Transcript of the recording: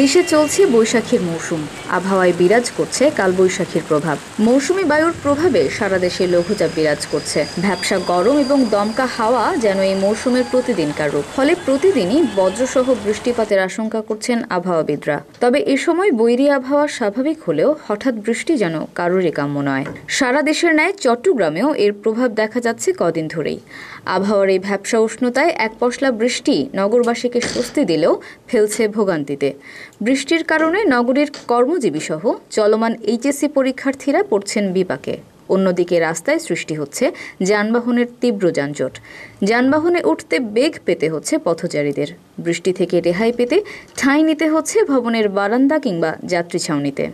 দেশে চলছে বৈশাখীর মৌসুম আবহাওয়ায় বিরাজ করছে কালবৈশাখীর প্রভাব মৌসুমি বায়ুর প্রভাবে সারা দেশে লঘুচাপ বিরাজ করছে ভ্যাপসা গরম এবং দমকা হাওয়া যেন এই মৌসুমের প্রতিদিনকার রূপ ফলে প্রতিদিনই বজ্রসহ বৃষ্টিপাতের আশঙ্কা করছেন আবহাওয়াবিদরা তবে এ সময় বৈরী আবহাওয়া স্বাভাবিক হলেও হঠাৎ বৃষ্টি যেন কারোরই কাম্য নয় সারা দেশের ন্যায় চট্টগ্রামেও এর প্রভাব দেখা যাচ্ছে কদিন ধরেই আবহাওয়ার এই ভ্যাপসা উষ্ণতায় এক পশলা বৃষ্টি নগরবাসীকে স্বস্তি দিলেও ফেলছে ভোগান্তিতে বৃষ্টির কারণে নগরীর সহ চলমান এইচএসসি পরীক্ষার্থীরা পড়ছেন বিপাকে অন্যদিকে রাস্তায় সৃষ্টি হচ্ছে যানবাহনের তীব্র যানজট যানবাহনে উঠতে বেগ পেতে হচ্ছে পথচারীদের বৃষ্টি থেকে রেহাই পেতে ঠাঁই নিতে হচ্ছে ভবনের বারান্দা কিংবা যাত্রী ছাউনিতে